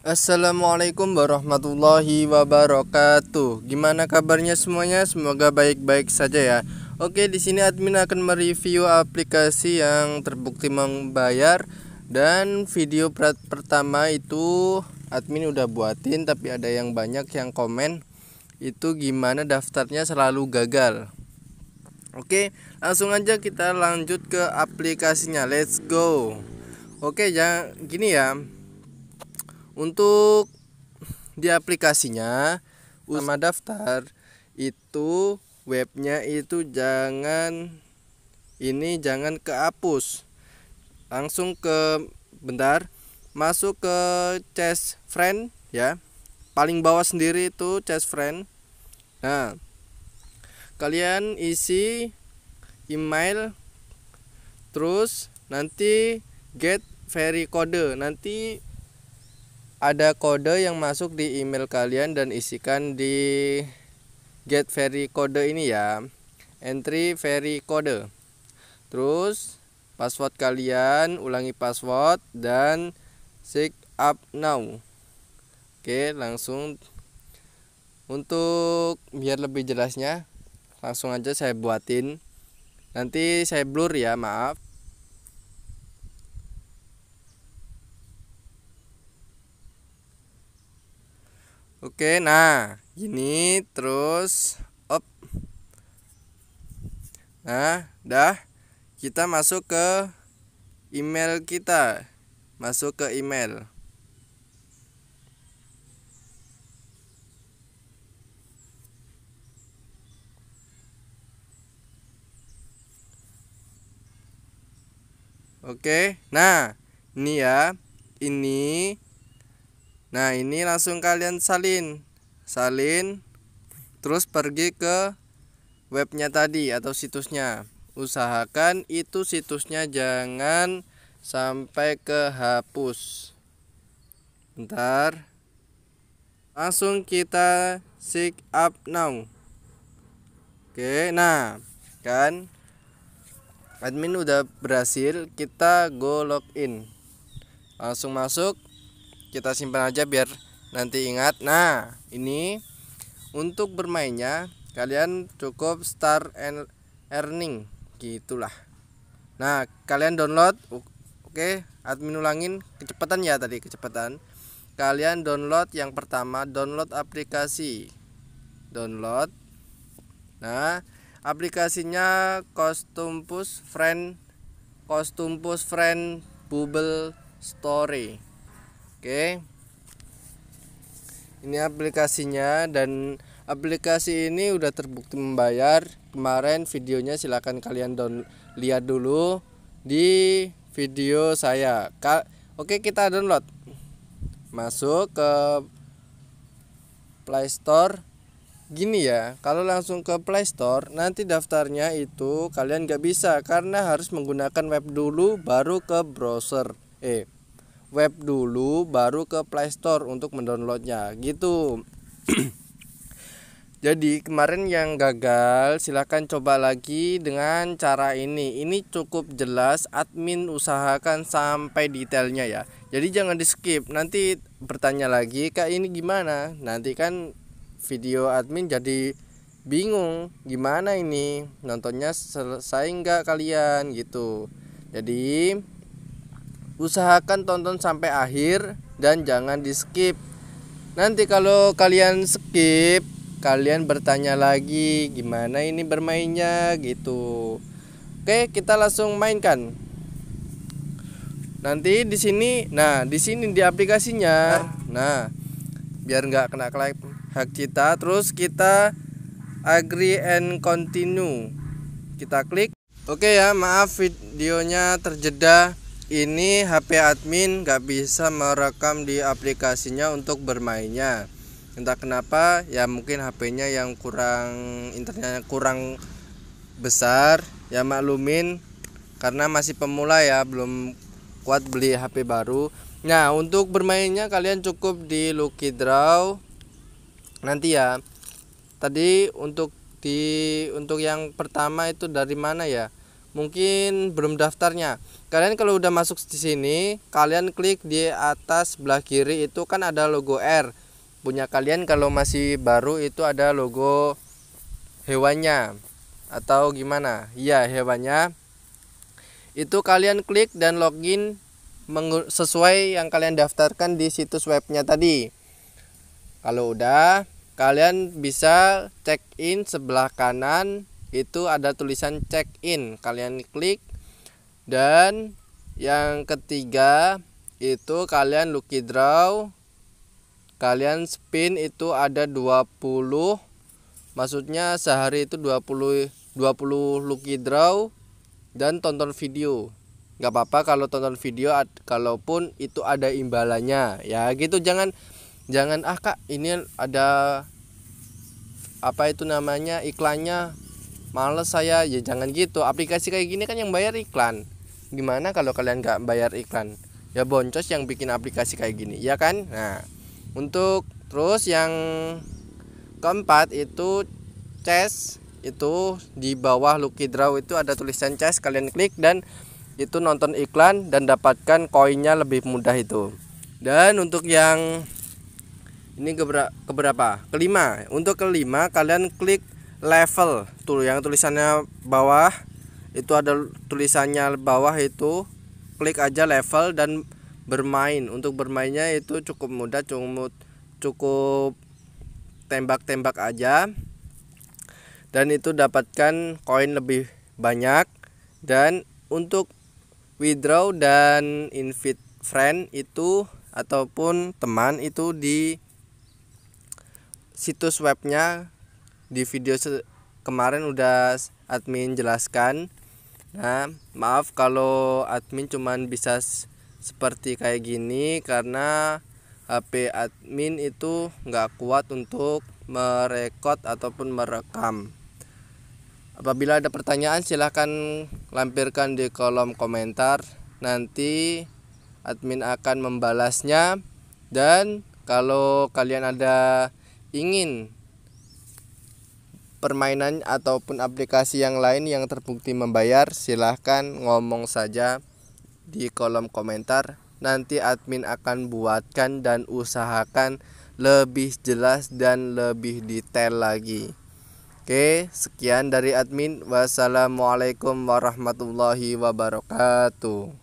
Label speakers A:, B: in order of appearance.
A: Assalamualaikum warahmatullahi wabarakatuh. Gimana kabarnya semuanya? Semoga baik-baik saja ya. Oke, di sini admin akan mereview aplikasi yang terbukti membayar dan video pertama itu admin udah buatin tapi ada yang banyak yang komen itu gimana daftarnya selalu gagal. Oke, langsung aja kita lanjut ke aplikasinya. Let's go. Oke, ya gini ya untuk di aplikasinya sama daftar itu webnya itu jangan ini jangan kehapus langsung ke bentar masuk ke chest friend ya paling bawah sendiri itu chest friend nah kalian isi email terus nanti get very kode nanti ada kode yang masuk di email kalian dan isikan di get very kode ini ya entry very kode terus password kalian ulangi password dan sign up now oke langsung untuk biar lebih jelasnya langsung aja saya buatin nanti saya blur ya maaf Oke, nah, ini terus up. Nah, dah kita masuk ke email kita. Masuk ke email. Oke. Nah, ini ya. Ini Nah ini langsung kalian salin Salin Terus pergi ke webnya tadi atau situsnya Usahakan itu situsnya jangan sampai kehapus. Bentar Langsung kita seek up now Oke nah kan admin udah berhasil kita go login langsung masuk kita simpan aja biar nanti ingat nah ini untuk bermainnya kalian cukup start and earning gitulah nah kalian download oke admin ulangin kecepatan ya tadi kecepatan kalian download yang pertama download aplikasi download nah aplikasinya push Friend push Friend Bubble Story Oke. Ini aplikasinya dan aplikasi ini udah terbukti membayar. Kemarin videonya silahkan kalian down lihat dulu di video saya. Ka Oke, kita download. Masuk ke Play Store. Gini ya, kalau langsung ke Play Store, nanti daftarnya itu kalian gak bisa karena harus menggunakan web dulu baru ke browser. Eh, web dulu baru ke Play Store untuk mendownloadnya gitu jadi kemarin yang gagal silahkan coba lagi dengan cara ini ini cukup jelas admin usahakan sampai detailnya ya jadi jangan di skip nanti bertanya lagi kak ini gimana nanti kan video admin jadi bingung gimana ini nontonnya selesai nggak kalian gitu jadi Usahakan tonton sampai akhir dan jangan di skip. Nanti kalau kalian skip, kalian bertanya lagi gimana ini bermainnya gitu. Oke, kita langsung mainkan. Nanti di sini, nah di sini di aplikasinya, nah biar nggak kena klaim hak cita, terus kita agree and continue. Kita klik. Oke ya, maaf videonya terjeda ini HP admin nggak bisa merekam di aplikasinya untuk bermainnya entah kenapa ya mungkin HP-nya yang kurang internetnya kurang besar ya maklumin karena masih pemula ya belum kuat beli HP baru nah untuk bermainnya kalian cukup di Lucky Draw nanti ya tadi untuk di untuk yang pertama itu dari mana ya mungkin belum daftarnya. Kalian kalau udah masuk di sini, kalian klik di atas sebelah kiri itu kan ada logo R. Punya kalian kalau masih baru itu ada logo hewannya atau gimana? Iya, hewannya. Itu kalian klik dan login sesuai yang kalian daftarkan di situs webnya tadi. Kalau udah, kalian bisa check in sebelah kanan itu ada tulisan check in kalian klik dan yang ketiga itu kalian lucky draw kalian spin itu ada 20 maksudnya sehari itu 20 20 lucky draw dan tonton video nggak apa-apa kalau tonton video kalaupun itu ada imbalannya ya gitu jangan jangan ah kak ini ada apa itu namanya iklannya males saya ya jangan gitu aplikasi kayak gini kan yang bayar iklan gimana kalau kalian nggak bayar iklan ya boncos yang bikin aplikasi kayak gini ya kan nah untuk terus yang keempat itu chess itu di bawah Lucky Draw itu ada tulisan chess kalian klik dan itu nonton iklan dan dapatkan koinnya lebih mudah itu dan untuk yang ini keberapa kelima untuk kelima kalian klik level tuh yang tulisannya bawah itu ada tulisannya bawah itu klik aja level dan bermain untuk bermainnya itu cukup mudah cukup cukup tembak-tembak aja dan itu dapatkan koin lebih banyak dan untuk withdraw dan invite friend itu ataupun teman itu di situs webnya di video kemarin udah admin jelaskan nah maaf kalau admin cuman bisa seperti kayak gini karena HP admin itu nggak kuat untuk merekod ataupun merekam apabila ada pertanyaan silahkan lampirkan di kolom komentar nanti admin akan membalasnya dan kalau kalian ada ingin permainan ataupun aplikasi yang lain yang terbukti membayar, silahkan ngomong saja di kolom komentar. Nanti admin akan buatkan dan usahakan lebih jelas dan lebih detail lagi. Oke, sekian dari admin. Wassalamualaikum warahmatullahi wabarakatuh.